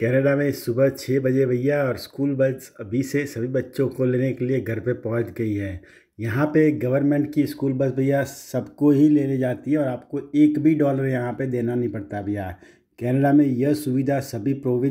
Canada में सुबह छः बजे भैया और स्कूल बस अभी से सभी बच्चों को लेने के लिए घर पे पहुंच गई है यहाँ पे गवर्नमेंट की स्कूल बस भैया सबको ही लेने जाती है और आपको एक भी डॉलर यहाँ पे देना नहीं पड़ता भैया कनाडा में यह सुविधा सभी प्रोविंस